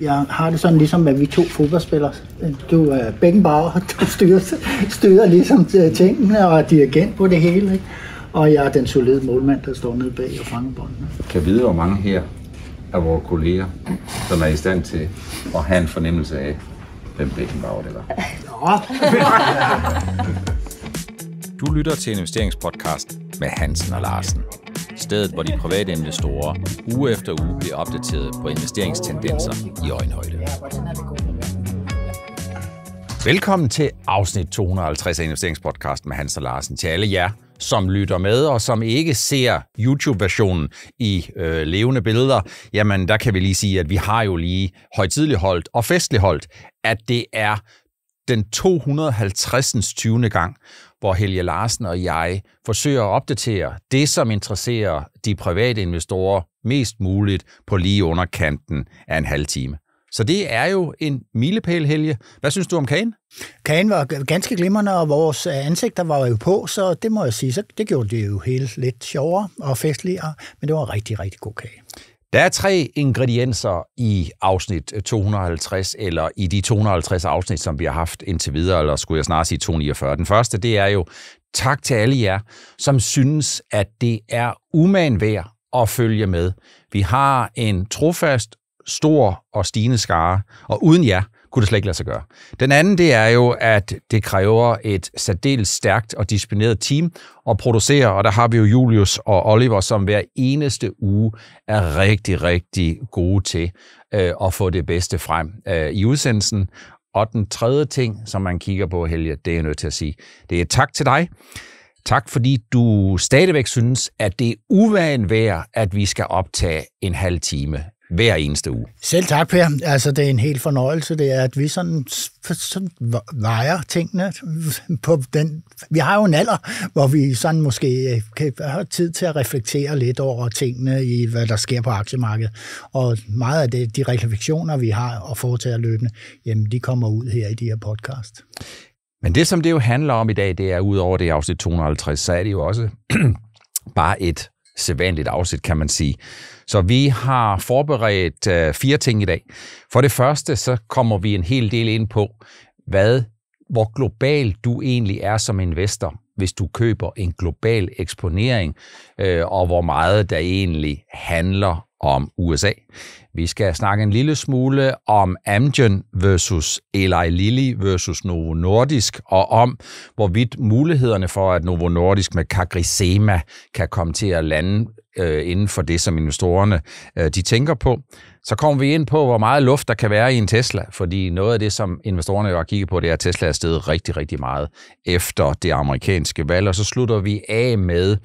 Jeg har det sådan ligesom, at vi to fodboldspillere. Du er bækkenbauer, du styrer, styrer ligesom tingene og er dirigent på det hele. Ikke? Og jeg er den solide målmand, der står nede bag og fanger båndene. Kan vide, hvor mange her af vores kolleger, som er i stand til at have en fornemmelse af, hvem Beckenbauer det var. du lytter til investeringspodcast med Hansen og Larsen stedet hvor de private investorer uge efter uge bliver opdateret på investeringstendenser i øjenhøjde. Velkommen til afsnit 250 af investeringspodcasten med Hans og Larsen. Til alle jer, som lytter med og som ikke ser YouTube-versionen i øh, levende billeder, jamen der kan vi lige sige, at vi har jo lige højtidligt holdt og festligt holdt, at det er den 250. 20. gang, hvor Helge Larsen og jeg forsøger at opdatere det, som interesserer de private investorer mest muligt på lige underkanten af en halv time. Så det er jo en milepæl, Helge. Hvad synes du om kagen? Kagen var ganske glimrende, og vores øh, ansigter var jo på, så det må jeg sige, så det gjorde det jo helt lidt sjovere og festligere, men det var en rigtig, rigtig god kage. Der er tre ingredienser i afsnit 250, eller i de 250 afsnit, som vi har haft indtil videre, eller skulle jeg snart sige 249. Den første, det er jo tak til alle jer, som synes, at det er uman værd at følge med. Vi har en trofast, stor og stigende skare, og uden jer, kunne det slet ikke lade sig gøre. Den anden, det er jo, at det kræver et særdeles stærkt og disciplineret team at producere, og der har vi jo Julius og Oliver, som hver eneste uge er rigtig, rigtig gode til øh, at få det bedste frem øh, i udsendelsen. Og den tredje ting, som man kigger på, Helge, det er jeg nødt til at sige, det er tak til dig. Tak, fordi du stadigvæk synes, at det er uvagen værd, at vi skal optage en halv time hver eneste uge. Selv tak, Per. Altså, det er en helt fornøjelse, det er, at vi sådan, sådan vejer tingene på den... Vi har jo en alder, hvor vi sådan måske øh, kan have tid til at reflektere lidt over tingene i, hvad der sker på aktiemarkedet. Og meget af det, de refleksioner, vi har og foretager løbende, jamen, de kommer ud her i de her podcast. Men det, som det jo handler om i dag, det er, udover det afsnit 250, så er det jo også bare et sædvanligt afsnit, kan man sige, så vi har forberedt øh, fire ting i dag. For det første, så kommer vi en hel del ind på, hvad, hvor global du egentlig er som investor, hvis du køber en global eksponering, øh, og hvor meget der egentlig handler om USA. Vi skal snakke en lille smule om Amgen versus Eli Lilly versus Novo Nordisk, og om hvorvidt mulighederne for, at Novo Nordisk med Kagrisema kan komme til at lande øh, inden for det, som investorerne øh, de tænker på. Så kommer vi ind på, hvor meget luft der kan være i en Tesla, fordi noget af det, som investorerne jo har kigget på, det er, at Tesla er steget rigtig, rigtig meget efter det amerikanske valg, og så slutter vi af med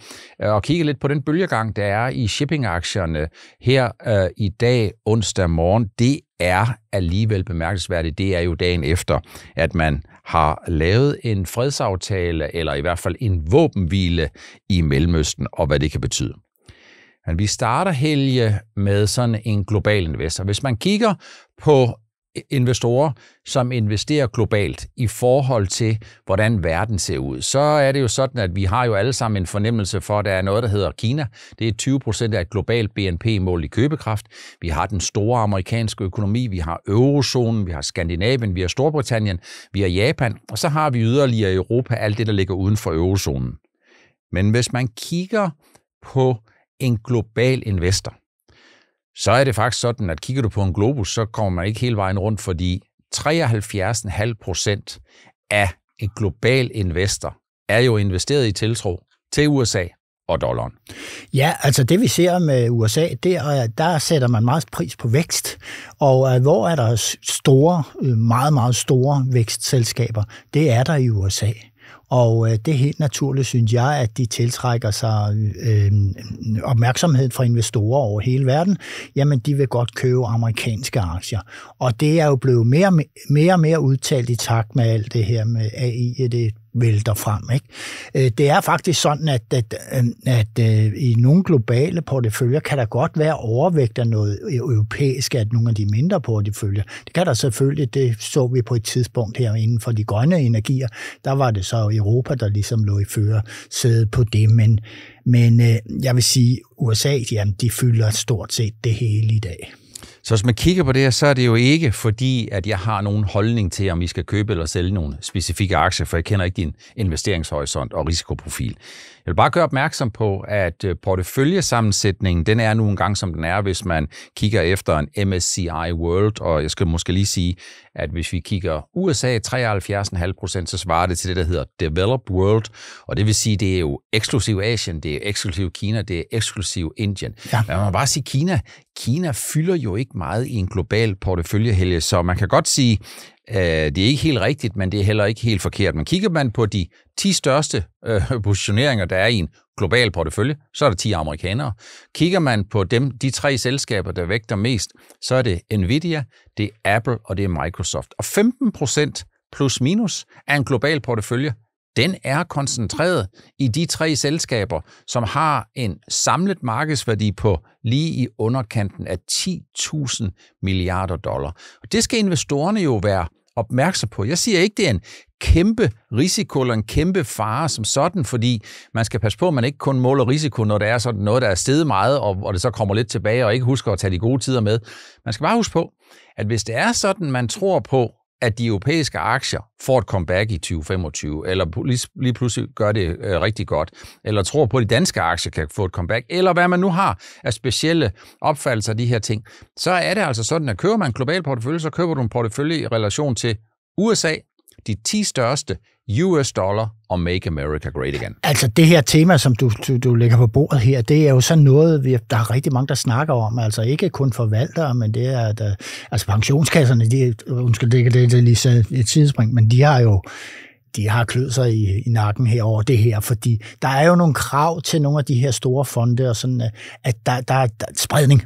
øh, at kigge lidt på den bølgegang, der er i shippingaktierne her øh, i dag, onsdag morgen. Det er alligevel bemærkelsesværdigt. Det er jo dagen efter, at man har lavet en fredsaftale, eller i hvert fald en våbenhvile i Mellemøsten, og hvad det kan betyde. Men vi starter Helge med sådan en global investor. Hvis man kigger på investorer, som investerer globalt i forhold til, hvordan verden ser ud, så er det jo sådan, at vi har jo alle sammen en fornemmelse for, at der er noget, der hedder Kina. Det er 20 procent af et globalt BNP mål i købekraft. Vi har den store amerikanske økonomi, vi har eurozonen, vi har Skandinavien, vi har Storbritannien, vi har Japan, og så har vi yderligere Europa, alt det, der ligger uden for eurozonen. Men hvis man kigger på en global investor, så er det faktisk sådan, at kigger du på en globus, så kommer man ikke hele vejen rundt, fordi 73,5 procent af en global investor er jo investeret i tiltro til USA og dollaren. Ja, altså det vi ser med USA, det er, der sætter man meget pris på vækst. Og øh, hvor er der store, øh, meget, meget store vækstselskaber? Det er der i USA. Og øh, det er helt naturligt, synes jeg, at de tiltrækker sig øh, opmærksomhed fra investorer over hele verden. Jamen, de vil godt købe amerikanske aktier. Og det er jo blevet mere og mere, mere udtalt i takt med alt det her med AI, det vælter frem. Ikke? Øh, det er faktisk sådan, at, at, at øh, i nogle globale porteføljer kan der godt være overvægt af noget e-, europæisk, at nogle af de mindre porteføljer. Det kan der selvfølgelig, det så vi på et tidspunkt her inden for de grønne energier. Der var det så Europa, der ligesom lå i førersædet på det, men, men øh, jeg vil sige, USA, jamen, de fylder stort set det hele i dag. Så hvis man kigger på det her, så er det jo ikke fordi, at jeg har nogen holdning til, om I skal købe eller sælge nogle specifikke aktier, for jeg kender ikke din investeringshorisont og risikoprofil. Jeg vil bare gøre opmærksom på, at øh, porteføljesammensætningen, den er nu engang, som den er, hvis man kigger efter en MSCI World, og jeg skal måske lige sige, at hvis vi kigger USA 73,5%, så svarer det til det, der hedder Developed World, og det vil sige, det er jo eksklusiv Asien, det er eksklusiv Kina, det er eksklusiv Indien. Ja. Men man må bare sige, Kina, Kina fylder jo ikke meget i en global porteføljehelge, så man kan godt sige, Øh, det er ikke helt rigtigt, men det er heller ikke helt forkert. Men kigger man på de 10 største øh, positioneringer, der er i en global portefølje, så er der 10 amerikanere. Kigger man på dem, de tre selskaber, der vægter mest, så er det Nvidia, det er Apple og det er Microsoft. Og 15 procent plus minus af en global portefølje den er koncentreret i de tre selskaber, som har en samlet markedsværdi på lige i underkanten af 10.000 milliarder dollar. Og det skal investorerne jo være opmærksom på. Jeg siger ikke, det er en kæmpe risiko eller en kæmpe fare som sådan, fordi man skal passe på, at man ikke kun måler risiko, når der er sådan noget, der er steget meget, og, og det så kommer lidt tilbage, og ikke husker at tage de gode tider med. Man skal bare huske på, at hvis det er sådan, man tror på, at de europæiske aktier får et comeback i 2025, eller lige, lige pludselig gør det øh, rigtig godt, eller tror på, at de danske aktier kan få et comeback, eller hvad man nu har af specielle opfattelser af de her ting, så er det altså sådan, at køber man en global portefølje, så køber du en portefølje i relation til USA, de 10 største US dollar og Make America Great Again. Altså det her tema, som du, du, du lægger på bordet her, det er jo sådan noget, vi, der er rigtig mange, der snakker om. Altså ikke kun forvaltere, men det er, at, øh, altså pensionskasserne, de, undskyld, det, det, det lige sad et tidsspring, men de har jo de har kløet sig i, i nakken her over det her, fordi der er jo nogle krav til nogle af de her store fonde, og sådan, øh, at der, der er spredning.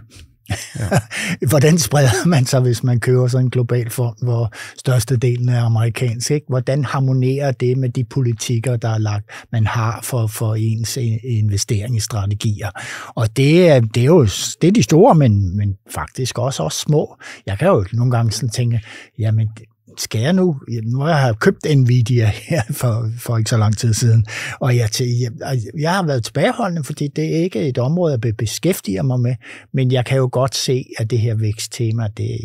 Ja. Hvordan spreder man sig, hvis man kører sådan en global fond, hvor størstedelen er amerikansk? Ikke? Hvordan harmonerer det med de politikker, der er lagt, man har for, for ens investeringsstrategier? Og det er, det er jo det er de store, men, men faktisk også, også små. Jeg kan jo nogle gange sådan tænke, jamen skal jeg nu? Nu har jeg købt Nvidia her for, for ikke så lang tid siden, og jeg, til, jeg, jeg har været tilbageholdende, fordi det er ikke et område, jeg beskæftiger mig med, men jeg kan jo godt se, at det her væksttema, det,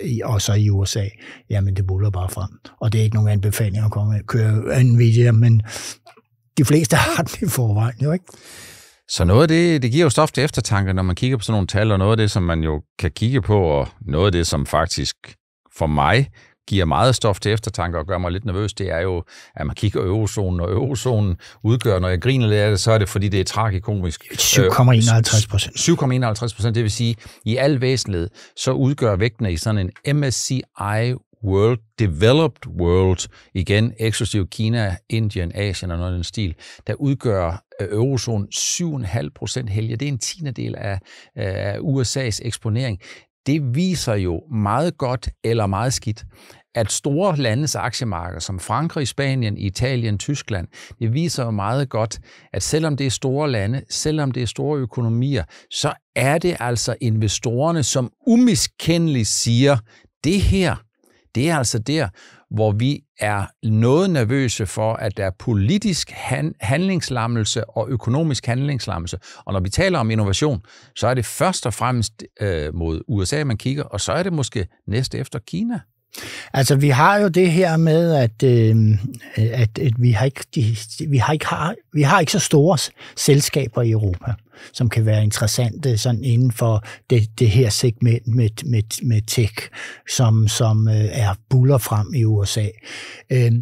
ja, og så i USA, jamen det buller bare frem. Og det er ikke nogen anbefaling at komme og køre Nvidia, men de fleste har den i forvejen, jo ikke? Så noget af det, det giver jo stof til eftertanke, når man kigger på sådan nogle tal, og noget af det, som man jo kan kigge på, og noget af det, som faktisk for mig giver meget stof til eftertanke og gør mig lidt nervøs, det er jo, at man kigger eurozonen, og eurozonen udgør, når jeg griner lidt af det, så er det, fordi det er tragikomisk. 7,51 procent. 7,51 øh, procent, det vil sige, i al væsenlighed, så udgør vægtene i sådan en MSCI World, Developed World, igen eksklusiv Kina, Indien, Asien og noget den stil, der udgør øh, eurozonen 7,5 procent helge. Det er en tiendedel af, af USA's eksponering det viser jo meget godt eller meget skidt, at store landes aktiemarkeder, som Frankrig, Spanien, Italien, Tyskland, det viser jo meget godt, at selvom det er store lande, selvom det er store økonomier, så er det altså investorerne, som umiskendeligt siger, det her, det er altså der, hvor vi er noget nervøse for, at der er politisk han, handlingslammelse og økonomisk handlingslammelse. Og når vi taler om innovation, så er det først og fremmest øh, mod USA, man kigger, og så er det måske næste efter Kina. Altså, vi har jo det her med, at, øh, at, at vi, har ikke, vi, har ikke har, vi har ikke så store selskaber i Europa, som kan være interessante sådan inden for det, det her segment med, med, med tech, som, som øh, er buller frem i USA. Øh,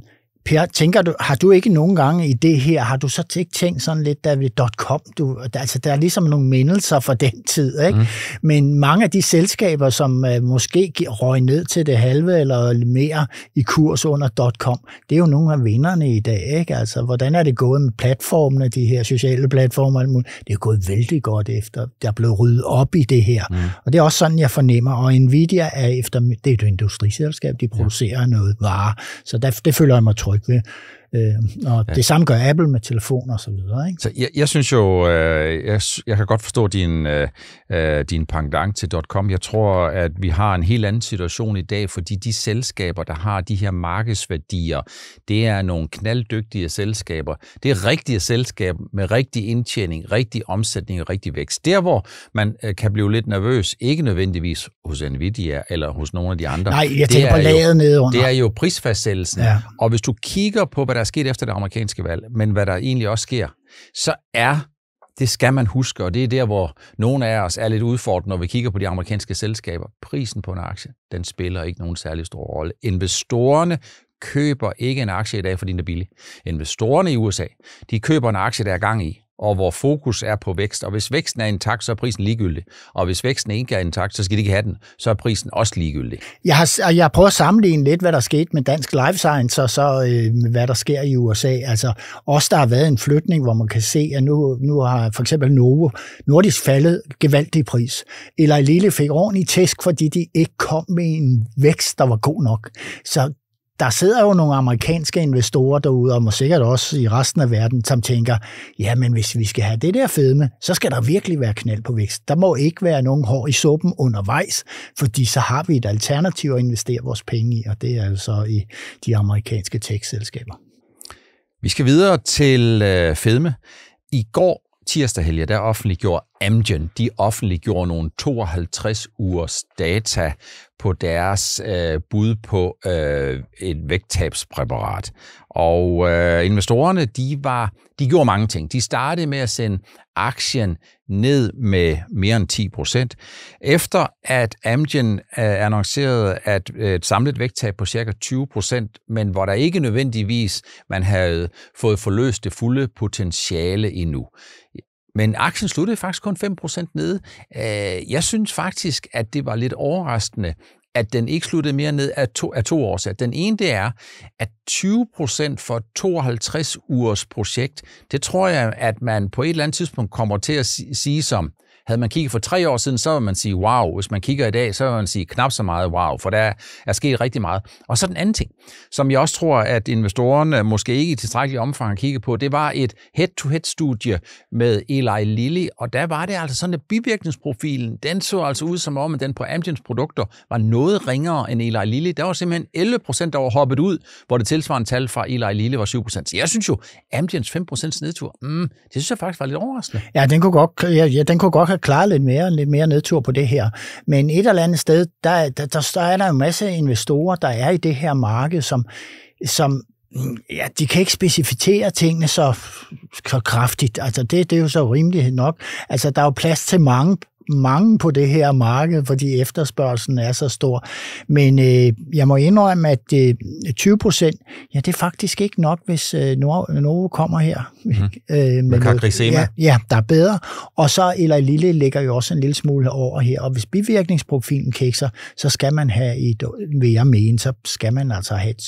Per, tænker du, har du ikke nogen gange i det her, har du så ikke tænkt sådan lidt der ved .com? Du, altså, der er ligesom nogle mindelser fra den tid, ikke? Mm. Men mange af de selskaber, som uh, måske røg ned til det halve eller mere i kurs under .com, det er jo nogle af vinderne i dag, ikke? Altså, hvordan er det gået med platformene, de her sociale platformer? Det er gået vældig godt efter, der er blevet ryddet op i det her. Mm. Og det er også sådan, jeg fornemmer. Og Nvidia er efter, det er et industriselskab, de producerer ja. noget vare, så der, det føler jeg mig tryg like that. Øh, og ja. det samme gør Apple med telefoner osv. Så, så jeg, jeg synes jo, øh, jeg, jeg kan godt forstå din, øh, øh din pangdang til .com. Jeg tror, at vi har en helt anden situation i dag, fordi de selskaber, der har de her markedsværdier, det er nogle knalddygtige selskaber. Det er rigtige selskaber med rigtig indtjening, rigtig omsætning og rigtig vækst. Der, hvor man øh, kan blive lidt nervøs, ikke nødvendigvis hos Nvidia eller hos nogle af de andre. Nej, jeg tænker på laget under. Det er jo prisfastsættelsen. Ja. Og hvis du kigger på, hvad der er sket efter det amerikanske valg, men hvad der egentlig også sker, så er, det skal man huske, og det er der, hvor nogle af os er lidt udfordret, når vi kigger på de amerikanske selskaber. Prisen på en aktie, den spiller ikke nogen særlig stor rolle. Investorerne køber ikke en aktie i dag, fordi den er billig. Investorerne i USA, de køber en aktie, der er gang i og hvor fokus er på vækst. Og hvis væksten er intakt, så er prisen ligegyldig. Og hvis væksten ikke er intakt, så skal de ikke have den. Så er prisen også ligegyldig. Jeg, har, jeg prøver at sammenligne lidt, hvad der skete med dansk life science, og så øh, hvad der sker i USA. Altså også der har været en flytning, hvor man kan se, at nu, nu har for eksempel Novo Nordisk faldet gevaldig pris. Eller Lille fik ordentligt tæsk, fordi de ikke kom med en vækst, der var god nok. Så der sidder jo nogle amerikanske investorer derude, og må sikkert også i resten af verden, som tænker, ja, men hvis vi skal have det der fedme, så skal der virkelig være knald på vækst. Der må ikke være nogen hår i suppen undervejs, fordi så har vi et alternativ at investere vores penge i, og det er altså i de amerikanske tech-selskaber. Vi skal videre til øh, fedme. I går tirsdag helger, der offentliggjorde Amgen, de offentliggjorde nogle 52 ugers data på deres øh, bud på øh, et vægttabspræparat. Og øh, investorerne, de, var, de gjorde mange ting. De startede med at sende aktien ned med mere end 10 procent. Efter at Amgen øh, annoncerede at øh, et samlet vægttab på cirka 20 procent, men hvor der ikke nødvendigvis man havde fået forløst det fulde potentiale endnu. Men aktien sluttede faktisk kun 5% nede. Øh, jeg synes faktisk, at det var lidt overraskende, at den ikke sluttede mere ned af to, af to årsager. Den ene det er, at 20 procent for 52 ugers projekt, det tror jeg, at man på et eller andet tidspunkt kommer til at sige som, havde man kigget for tre år siden, så ville man sige wow. Hvis man kigger i dag, så vil man sige knap så meget wow, for der er sket rigtig meget. Og så den anden ting, som jeg også tror, at investorerne måske ikke i tilstrækkelig omfang har kigget på, det var et head-to-head-studie med Eli Lilly, og der var det altså sådan, at bivirkningsprofilen, den så altså ud som om, at den på Amgens produkter var noget ringere end Eli Lilly. Der var simpelthen 11 procent, der var hoppet ud, hvor det tilsvarende tal fra Eli Lilly var 7 procent. Så jeg synes jo, Amgens 5 procents nedtur, mm, det synes jeg faktisk var lidt overraskende. Ja, den kunne godt, ja, ja, den kunne godt have klaret lidt mere, lidt mere nedtur på det her. Men et eller andet sted, der, der, der, der er der jo masser af investorer, der er i det her marked, som, som ja, de kan ikke specificere tingene så, så kraftigt. Altså, det, det er jo så rimeligt nok. Altså, der er jo plads til mange mange på det her marked, fordi efterspørgselen er så stor. Men øh, jeg må indrømme, at øh, 20 procent, ja, det er faktisk ikke nok, hvis øh, Novo kommer her. Mm. Øh, med, med Ja, ja, der er bedre. Og så eller lille ligger jo også en lille smule over her. Og hvis bivirkningsprofilen kikser, så skal man have, et, vil jeg mene, så skal man altså have et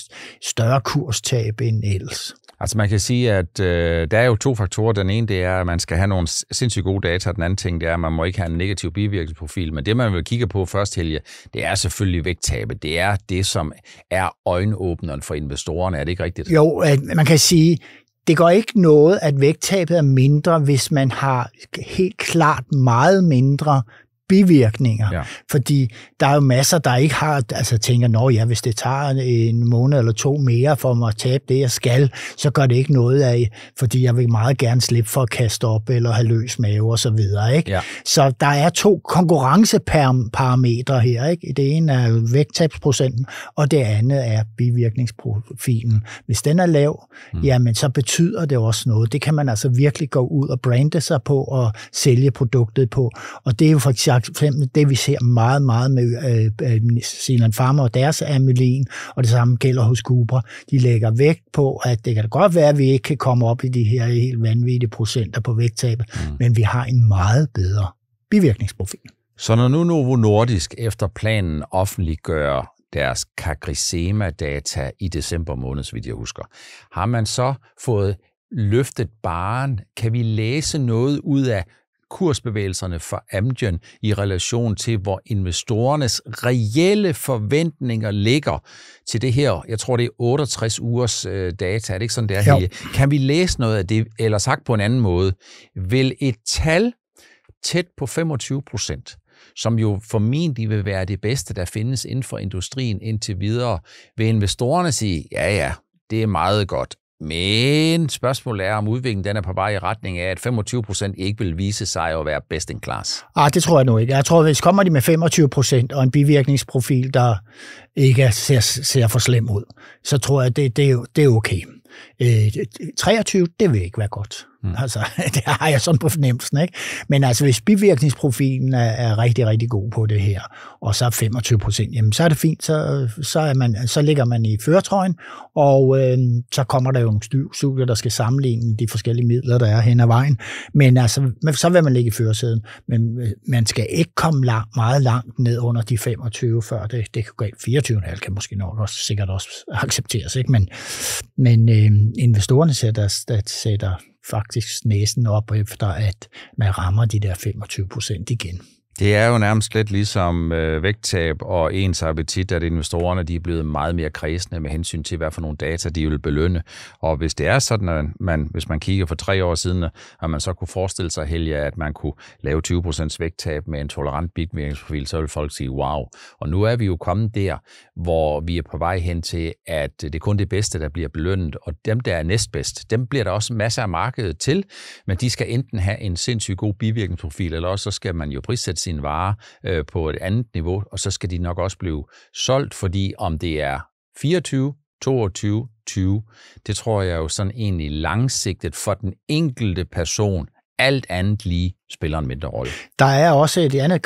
større kurstab end ellers. Altså man kan sige, at øh, der er jo to faktorer. Den ene det er, at man skal have nogle sindssygt gode data, og den anden ting det er, at man må ikke have en negativ bivirkningsprofil. Men det, man vil kigge på først, Helge, det er selvfølgelig vægttabet. Det er det, som er øjenåbneren for investorerne. Er det ikke rigtigt? Jo, man kan sige, det går ikke noget, at vægttabet er mindre, hvis man har helt klart meget mindre bivirkninger. Ja. Fordi der er jo masser, der ikke har, altså tænker, når ja, hvis det tager en måned eller to mere for mig at tabe det, jeg skal, så gør det ikke noget af, fordi jeg vil meget gerne slippe for at kaste op eller have løs mave og så videre. Ikke? Ja. Så der er to konkurrenceparametre her. Ikke? Det ene er vægttabsprocenten, og det andet er bivirkningsprofilen. Hvis den er lav, mm. jamen så betyder det også noget. Det kan man altså virkelig gå ud og brande sig på og sælge produktet på. Og det er jo for eksempel eksempel det, vi ser meget, meget med øh, Farmer øh, og deres amylin, og det samme gælder hos Cooper. De lægger vægt på, at det kan da godt være, at vi ikke kan komme op i de her helt vanvittige procenter på vægttabet, mm. men vi har en meget bedre bivirkningsprofil. Så når nu Novo Nordisk efter planen offentliggør deres Cagrisema-data i december måned, så vidt jeg husker, har man så fået løftet baren? Kan vi læse noget ud af kursbevægelserne for Amgen i relation til, hvor investorernes reelle forventninger ligger til det her, jeg tror det er 68 ugers øh, data, er det ikke sådan, det er? Jo. Kan vi læse noget af det, eller sagt på en anden måde, vil et tal tæt på 25 procent, som jo formentlig vil være det bedste, der findes inden for industrien indtil videre, vil investorerne sige, ja ja, det er meget godt. Men spørgsmålet er, om udviklingen den er på vej i retning af, at 25 procent ikke vil vise sig at være best in class. Ah, det tror jeg nu ikke. Jeg tror, hvis kommer de med 25 procent og en bivirkningsprofil, der ikke ser, ser for slem ud, så tror jeg, det, det, det er okay. Øh, 23, det vil ikke være godt. Mm. Altså, det har jeg sådan på fornemmelsen, ikke? Men altså, hvis bivirkningsprofilen er, er rigtig, rigtig god på det her, og så er 25 procent, jamen så er det fint, så, så, er man, så ligger man i føretrøjen, og øh, så kommer der jo nogle studier, der skal sammenligne de forskellige midler, der er hen ad vejen. Men altså, så vil man ligge i førersæden, men øh, man skal ikke komme lang, meget langt ned under de 25, før det, det kan gå 24,5 kan måske nok også sikkert også accepteres, ikke? Men, men øh, investorerne sætter, sætter faktisk næsen op efter, at man rammer de der 25 procent igen. Det er jo nærmest lidt ligesom øh, vægttab og ens appetit, at investorerne de er blevet meget mere kredsende med hensyn til, hvad for nogle data de vil belønne. Og hvis det er sådan, at man, hvis man kigger for tre år siden, at man så kunne forestille sig, Helge, at man kunne lave 20% vægttab med en tolerant bivirkningsprofil, så ville folk sige wow. Og nu er vi jo kommet der, hvor vi er på vej hen til, at det er kun det bedste, der bliver belønnet, og dem, der er næstbedst, dem bliver der også masser af markedet til, men de skal enten have en sindssygt god bivirkningsprofil, eller også så skal man jo prissætte sine varer øh, på et andet niveau, og så skal de nok også blive solgt, fordi om det er 24, 22, 20, det tror jeg jo sådan egentlig langsigtet for den enkelte person, alt andet lige, spiller en mindre rolle. Der er også et andet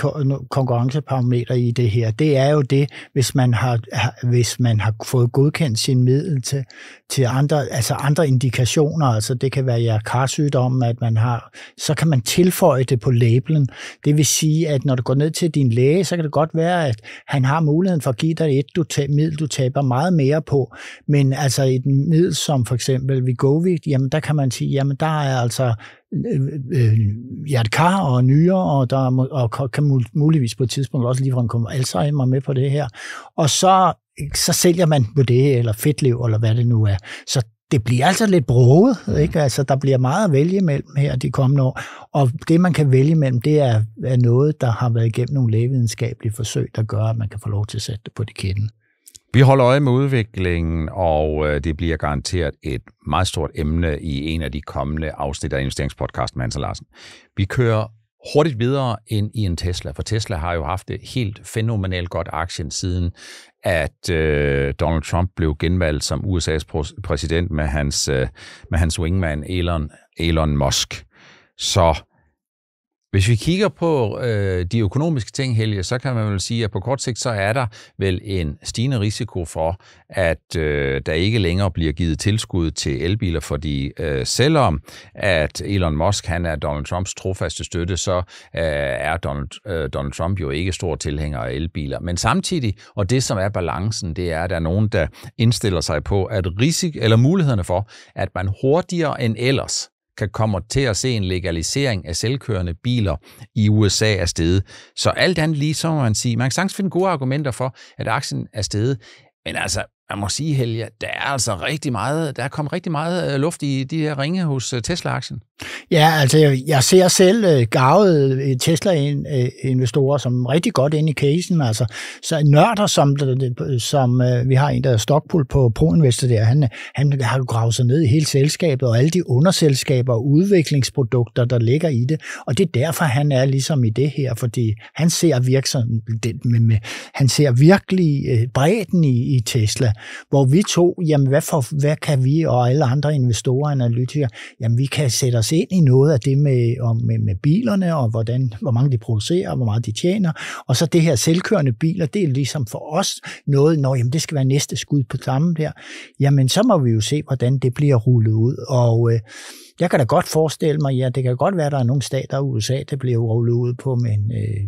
konkurrenceparameter i det her. Det er jo det, hvis man har, hvis man har fået godkendt sin middel til, til andre, altså andre indikationer, altså det kan være hjertekarsygdommen, at man har, så kan man tilføje det på labelen. Det vil sige, at når du går ned til din læge, så kan det godt være, at han har muligheden for at give dig et du tager, middel, du taber meget mere på, men altså et middel som for eksempel Vigovic, jamen der kan man sige, jamen der er altså øh, øh, øh et kar og nyere, og der er, og kan muligvis på et tidspunkt også lige komme Alzheimer med på det her. Og så, så sælger man på det, eller fedtlev, eller hvad det nu er. Så det bliver altså lidt broget, ikke? Altså, der bliver meget at vælge mellem her de kommende år, og det, man kan vælge mellem, det er, er noget, der har været igennem nogle lægevidenskabelige forsøg, der gør, at man kan få lov til at sætte det på det kende. Vi holder øje med udviklingen, og øh, det bliver garanteret et meget stort emne i en af de kommende afsnit af investeringspodcast med Hans Larsen. Vi kører hurtigt videre ind i en Tesla, for Tesla har jo haft det helt fænomenalt godt aktien siden, at øh, Donald Trump blev genvalgt som USA's præsident med hans, øh, med hans wingman Elon, Elon Musk. Så hvis vi kigger på øh, de økonomiske ting, Helge, så kan man vel sige, at på kort sigt, så er der vel en stigende risiko for, at øh, der ikke længere bliver givet tilskud til elbiler, fordi øh, selvom at Elon Musk han er Donald Trumps trofaste støtte, så øh, er Donald, øh, Donald Trump jo ikke stor tilhænger af elbiler. Men samtidig, og det som er balancen, det er, at der er nogen, der indstiller sig på, at risik eller mulighederne for, at man hurtigere end ellers kan komme til at se en legalisering af selvkørende biler i USA er steget. Så alt andet lige, så må man sige, man kan sagtens finde gode argumenter for, at aktien er steget, men altså, man må sige, Helge, der er altså rigtig meget, der er kommet rigtig meget øh, luft i de her ringe hos øh, Tesla-aktien. Ja, altså jeg, jeg ser selv øh, gavede øh, Tesla-investorer øh, som rigtig godt ind i casen. Altså så nørder, som, øh, som øh, vi har en, der er Stockpool på ProInvestor der, han, han har jo gravet sig ned i hele selskabet og alle de underselskaber og udviklingsprodukter, der ligger i det. Og det er derfor, han er ligesom i det her, fordi han ser, virksom, det, med, med, han ser virkelig øh, bredden i, i Tesla, hvor vi to, jamen hvad, for, hvad kan vi og alle andre investorer og analytikere, jamen vi kan sætte os os ind i noget af det med, om, med, med bilerne, og hvordan, hvor mange de producerer, og hvor meget de tjener. Og så det her selvkørende biler, det er ligesom for os noget, når jamen, det skal være næste skud på sammen der. Jamen, så må vi jo se, hvordan det bliver rullet ud. Og øh, jeg kan da godt forestille mig, ja, det kan godt være, at der er nogle stater i USA, der bliver rullet ud på, men øh,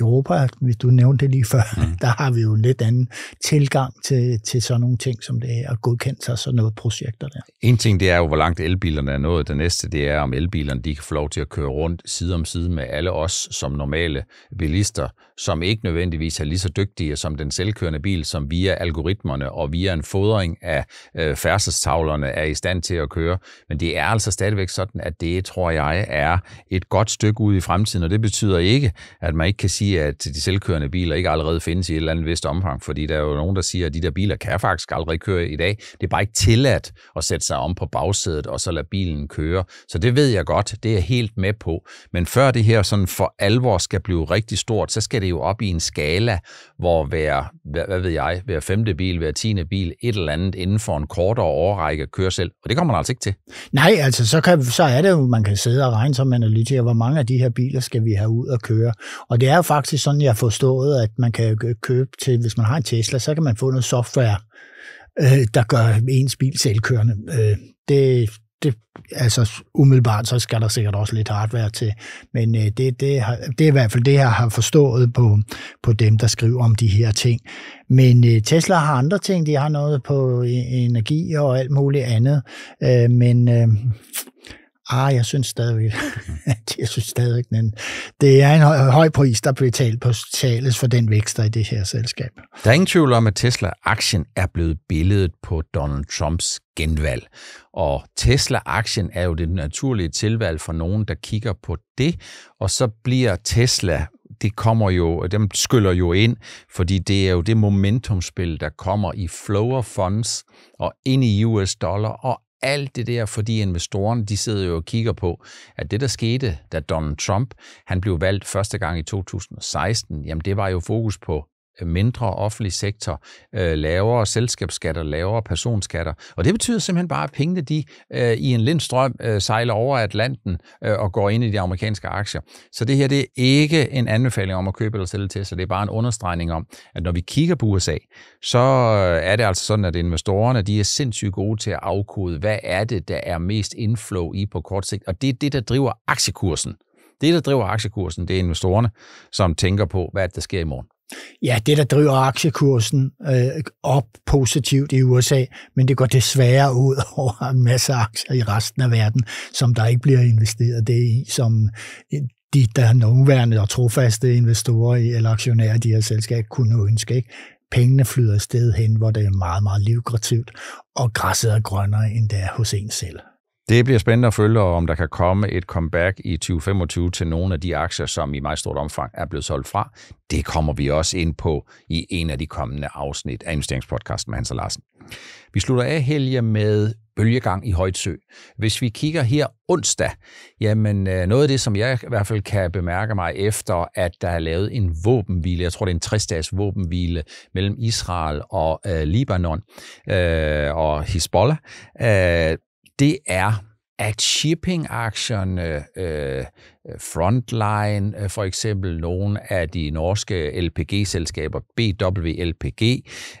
Europa, hvis du nævnte det lige før, mm. der har vi jo en lidt anden tilgang til, til sådan nogle ting som det er at godkende sig sådan noget projekter der. En ting, det er jo, hvor langt elbilerne er nået. Det næste, det er, om elbilerne de kan få lov til at køre rundt side om side med alle os som normale bilister, som ikke nødvendigvis er lige så dygtige som den selvkørende bil, som via algoritmerne og via en fodring af øh, færdselstavlerne er i stand til at køre. Men det er altså stadigvæk sådan, at det, tror jeg, er et godt stykke ud i fremtiden, og det betyder ikke, at man ikke kan sige, at de selvkørende biler ikke allerede findes i et eller andet vist omfang, fordi der er jo nogen, der siger, at de der biler kan faktisk aldrig køre i dag. Det er bare ikke tilladt at sætte sig om på bagsædet og så lade bilen køre. Så det ved jeg godt, det er jeg helt med på. Men før det her sådan for alvor skal blive rigtig stort, så skal det jo op i en skala, hvor hver, hvad, ved jeg, hver femte bil, hver tiende bil, et eller andet inden for en kortere årrække kører selv. Og det kommer man altså ikke til. Nej, altså så, kan, så er det jo, man kan sidde og regne som analytiker, hvor mange af de her biler skal vi have ud og køre. Og det er jo faktisk sådan, jeg har forstået, at man kan købe til, hvis man har en Tesla, så kan man få noget software, øh, der gør ens bil selvkørende. Øh, det, det, altså umiddelbart, så skal der sikkert også lidt hardware til. Men øh, det, det, har, det er i hvert fald det, jeg har forstået på, på dem, der skriver om de her ting. Men øh, Tesla har andre ting. De har noget på e-, energi og alt muligt andet. Øh, men øh, Ah, jeg synes stadigvæk, jeg synes stadigvæk, men det er en høj, pris, der talt på tales for den vækst, der i det her selskab. Der er ingen tvivl om, at Tesla-aktien er blevet billedet på Donald Trumps genvalg. Og Tesla-aktien er jo det naturlige tilvalg for nogen, der kigger på det, og så bliver Tesla det kommer jo, dem skyller jo ind, fordi det er jo det momentumspil, der kommer i flow of funds og ind i US dollar og alt det der, fordi investorerne de sidder jo og kigger på, at det der skete, da Donald Trump han blev valgt første gang i 2016, jamen det var jo fokus på mindre offentlig sektor, øh, lavere selskabsskatter, lavere personskatter. Og det betyder simpelthen bare, at pengene de, øh, i en lindstrøm øh, sejler over Atlanten øh, og går ind i de amerikanske aktier. Så det her det er ikke en anbefaling om at købe eller sælge til, så det er bare en understregning om, at når vi kigger på USA, så øh, er det altså sådan, at investorerne de er sindssygt gode til at afkode, hvad er det, der er mest inflow i på kort sigt, og det er det, der driver aktiekursen. Det, der driver aktiekursen, det er investorerne, som tænker på, hvad der sker i morgen. Ja, det, der driver aktiekursen øh, op positivt i USA, men det går desværre ud over en masse aktier i resten af verden, som der ikke bliver investeret det i, som øh, de, der er nogenværende og trofaste investorer i, eller aktionærer i de her selskaber kunne ønske. Ikke? Pengene flyder sted hen, hvor det er meget, meget lukrativt, og græsset er grønnere, end det er hos en selv. Det bliver spændende at følge, om der kan komme et comeback i 2025 til nogle af de aktier, som i meget stort omfang er blevet solgt fra. Det kommer vi også ind på i en af de kommende afsnit af investeringspodcasten med Hans og Larsen. Vi slutter af helge med bølgegang i Højtsø. Hvis vi kigger her onsdag, jamen øh, noget af det, som jeg i hvert fald kan bemærke mig efter, at der er lavet en våbenhvile, jeg tror det er en 60-dages våbenhvile mellem Israel og øh, Libanon øh, og Hezbollah, øh, det er, at shipping-aktierne, øh, øh Frontline øh, for eksempel, nogle af de norske LPG-selskaber, BWLPG,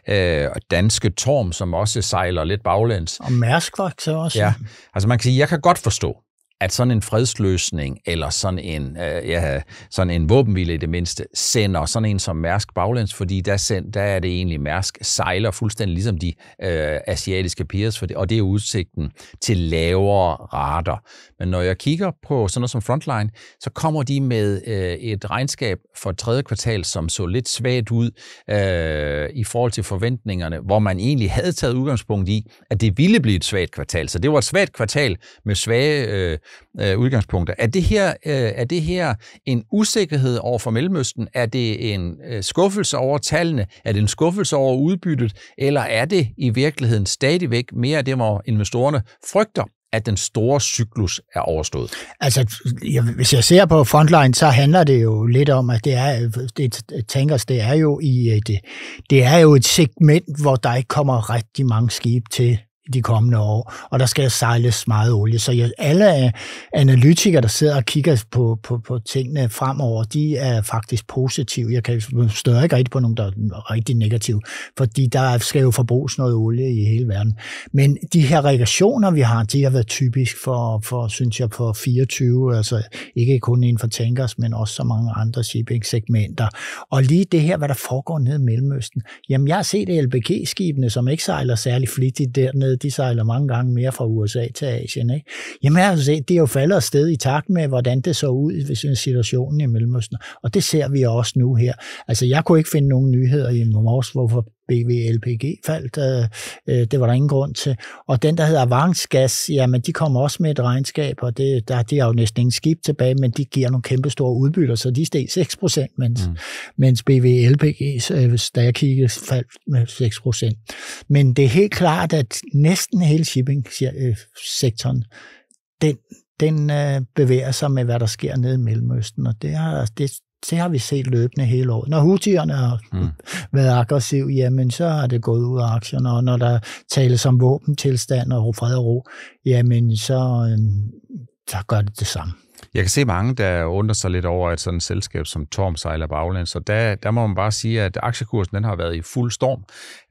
øh, og Danske Torm, som også sejler lidt baglæns. Og Mærsk også. Ja, altså man kan sige, jeg kan godt forstå, at sådan en fredsløsning, eller sådan en, øh, ja, sådan en våbenhvile i det mindste, sender sådan en som Mærsk baglæns, fordi der, send, der er det egentlig, Mærsk sejler fuldstændig ligesom de øh, asiatiske peers, for det, og det er udsigten til lavere rater. Men når jeg kigger på sådan noget som Frontline, så kommer de med øh, et regnskab for tredje kvartal, som så lidt svagt ud øh, i forhold til forventningerne, hvor man egentlig havde taget udgangspunkt i, at det ville blive et svagt kvartal. Så det var et svagt kvartal med svage øh, øh, udgangspunkter. Er det, her, øh, er det her en usikkerhed over for Mellemøsten? Er det en øh, skuffelse over tallene? Er det en skuffelse over udbyttet? Eller er det i virkeligheden stadigvæk mere af det, hvor investorerne frygter, at den store cyklus er overstået? Altså, jeg, hvis jeg ser på frontline, så handler det jo lidt om, at det er, det, tænkers, det er jo i et, det er jo et segment, hvor der ikke kommer rigtig mange skibe til de kommende år, og der skal sejles meget olie. Så jeg, alle analytikere, der sidder og kigger på, på, på tingene fremover, de er faktisk positive. Jeg kan større ikke rigtig på nogen, der er rigtig negative, fordi der skal jo forbruges noget olie i hele verden. Men de her regressioner, vi har, de har været typisk for, for synes jeg, for 24, altså ikke kun inden for tankers, men også så mange andre shipping-segmenter. Og lige det her, hvad der foregår nede i Mellemøsten, jamen jeg har set LBG-skibene, som ikke sejler særlig flittigt dernede, de sejler mange gange mere fra USA til Asien. Ikke? Jamen, altså, det er jo faldet afsted i takt med, hvordan det så ud, hvis situationen i Mellemøsten. Og det ser vi også nu her. Altså, jeg kunne ikke finde nogen nyheder i morges, hvorfor BVLPG-faldt. Øh, øh, det var der ingen grund til. Og den, der hedder Avance Gas, jamen de kommer også med et regnskab, og det, der, de har jo næsten ingen skib tilbage, men de giver nogle kæmpe store udbytter, så de steg 6 procent, mens, mm. mens BVLPG, øh, da jeg kiggede, faldt med 6 procent. Men det er helt klart, at næsten hele shipping-sektoren, øh, den, den øh, bevæger sig med, hvad der sker nede i Mellemøsten, og det, har, det, det har vi set løbende hele året. Når hutierne har mm. været aggressiv, jamen så har det gået ud af aktierne, og når der tales om våbentilstand og fred og ro, jamen så, øhm, så gør det det samme. Jeg kan se mange, der undrer sig lidt over, et sådan selskab som Torm sejler baglæns, så der, der må man bare sige, at aktiekursen den har været i fuld storm,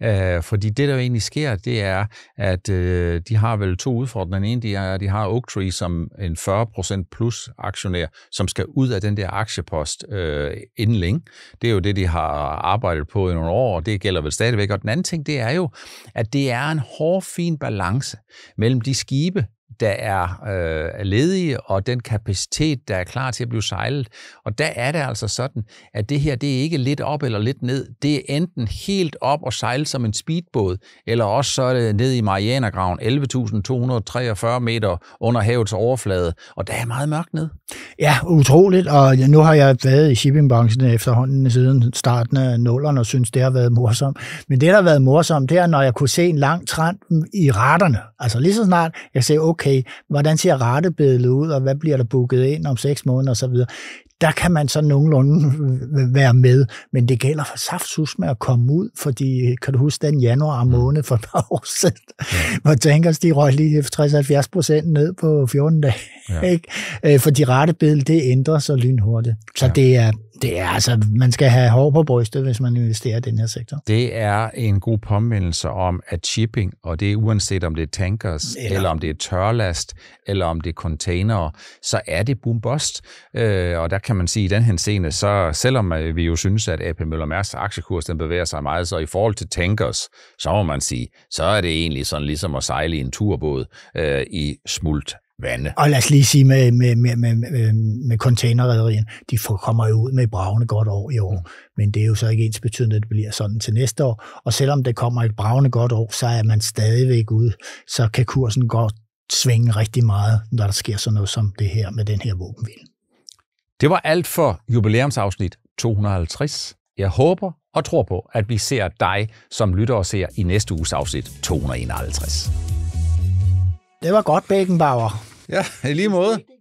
øh, fordi det, der jo egentlig sker, det er, at øh, de har vel to udfordringer. En, de, er, de har Oaktree som en 40% plus aktionær, som skal ud af den der aktiepost øh, inden længe. Det er jo det, de har arbejdet på i nogle år, og det gælder vel stadigvæk. Og den anden ting, det er jo, at det er en hårfin balance mellem de skibe, der er øh, ledige, og den kapacitet, der er klar til at blive sejlet. Og der er det altså sådan, at det her, det er ikke lidt op eller lidt ned. Det er enten helt op og sejle som en speedbåd, eller også så er det ned i Marianergraven, 11.243 meter under havets overflade, og der er meget mørkt ned. Ja, utroligt, og nu har jeg været i shippingbranchen efterhånden siden starten af nullerne, og synes, det har været morsomt. Men det, der har været morsomt, det er, når jeg kunne se en lang trend i retterne. Altså lige så snart jeg sagde, okay, okay, hvordan ser ratebilledet ud, og hvad bliver der booket ind om seks måneder osv der kan man så nogenlunde være med. Men det gælder for saftsus med at komme ud, fordi kan du huske den januar mm. måned for et par år siden, ja. hvor tænker de røg lige 60-70 procent ned på 14 dage. Ja. Ikke? Øh, for de rette billede, det ændrer sig lynhurtigt. Så ja. det er det er altså, man skal have hår på brystet, hvis man investerer i den her sektor. Det er en god påmindelse om, at shipping, og det er uanset om det er tankers, eller, eller om det er tørlast, eller om det er containere, så er det boom-bust, øh, og der kan man sige i den scene, så selvom øh, vi jo synes, at AP Møller Mærsk aktiekurs den bevæger sig meget, så i forhold til tankers, så må man sige, så er det egentlig sådan ligesom at sejle i en turbåd øh, i smult vande. Og lad os lige sige med, med, med, med, med containerrederien, de kommer jo ud med bravende godt år i år, mm. men det er jo så ikke ens betydende, at det bliver sådan til næste år. Og selvom det kommer et bravende godt år, så er man stadigvæk ude, så kan kursen godt svinge rigtig meget, når der sker sådan noget som det her med den her våbenhvile. Det var alt for jubilæumsafsnit 250. Jeg håber og tror på, at vi ser dig som lytter og ser i næste uges afsnit 251. Det var godt, Bækkenbauer. Ja, i lige måde.